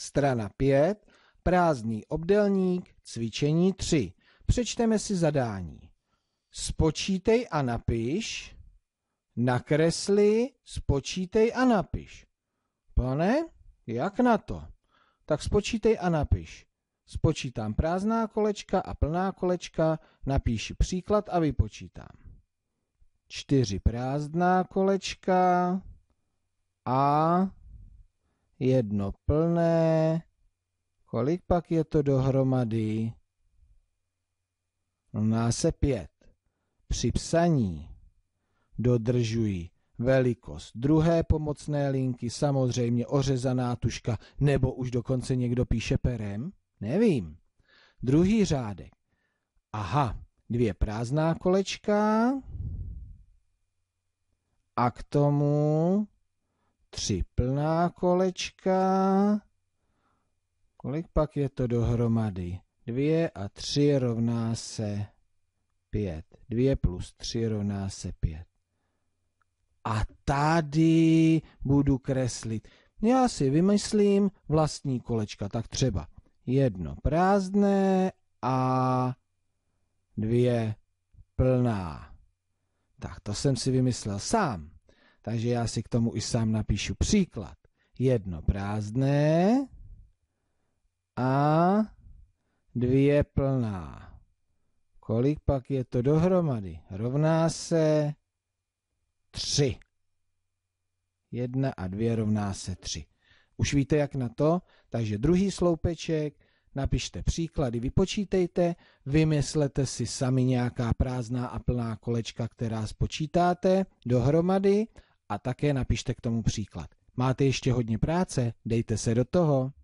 Strana 5, prázdný obdelník, cvičení 3. Přečteme si zadání. Spočítej a napiš, nakresli, spočítej a napiš. Pane, jak na to? Tak spočítej a napiš. Spočítám prázdná kolečka a plná kolečka, napíši příklad a vypočítám. Čtyři prázdná kolečka a jedno plné, kolik pak je to dohromady? Rovná no, se pět. Při psaní dodržují velikost druhé pomocné linky, samozřejmě ořezaná tuška, nebo už dokonce někdo píše perem, nevím. Druhý řádek. Aha, dvě prázdná kolečka a k tomu tři plná kolečka. Kolik pak je to dohromady? 2 a 3 rovná se 5. 2 plus 3 rovná se 5. A tady budu kreslit. Já si vymyslím vlastní kolečka, tak třeba jedno prázdné a dvě plná. Tak to jsem si vymyslel sám. Takže já si k tomu i sám napíšu příklad. Jedno prázdné a dvě plná. Kolik pak je to dohromady? Rovná se tři. Jedna a dvě rovná se tři. Už víte, jak na to? Takže druhý sloupeček, napište příklady, vypočítejte, vymyslete si sami nějaká prázdná a plná kolečka, která spočítáte dohromady a také napište k tomu příklad. Máte ještě hodně práce? Dejte se do toho.